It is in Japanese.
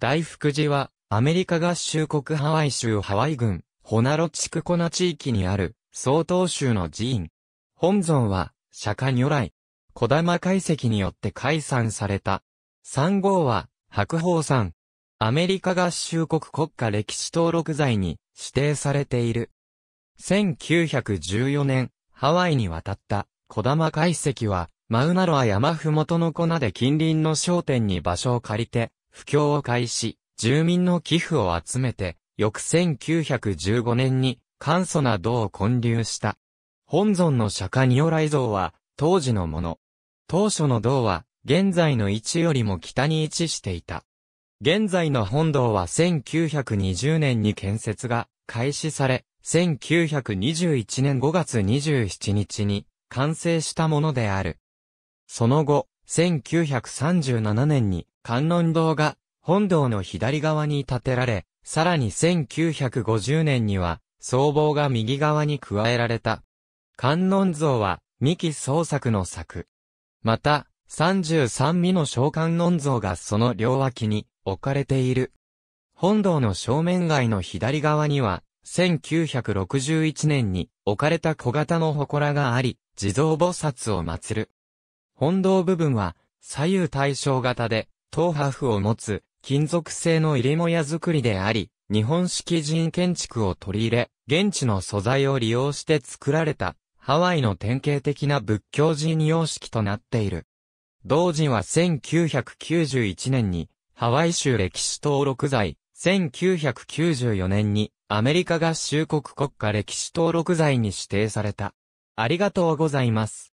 大福寺は、アメリカ合衆国ハワイ州ハワイ郡、ホナロ地区コナ地域にある、総統州の寺院。本尊は、釈迦如来。小玉解析によって解散された。3号は、白宝山。アメリカ合衆国国家歴史登録財に指定されている。1914年、ハワイに渡った小玉解析は、マウナロア山ふもとの粉で近隣の商店に場所を借りて、布教を開始、住民の寄付を集めて、翌1915年に簡素な銅を建立した。本尊の釈迦如来像は当時のもの。当初の銅は現在の位置よりも北に位置していた。現在の本堂は1920年に建設が開始され、1921年5月27日に完成したものである。その後、1937年に観音堂が本堂の左側に建てられ、さらに1950年には僧帽が右側に加えられた。観音像は三木創作の作。また、33味の小観音像がその両脇に置かれている。本堂の正面街の左側には、1961年に置かれた小型の祠があり、地蔵菩薩を祀る。本堂部分は左右対称型で、東波符を持つ金属製の入りもや作りであり、日本式人建築を取り入れ、現地の素材を利用して作られた、ハワイの典型的な仏教人様式となっている。同時は1991年に、ハワイ州歴史登録財、1994年に、アメリカ合衆国国家歴史登録財に指定された。ありがとうございます。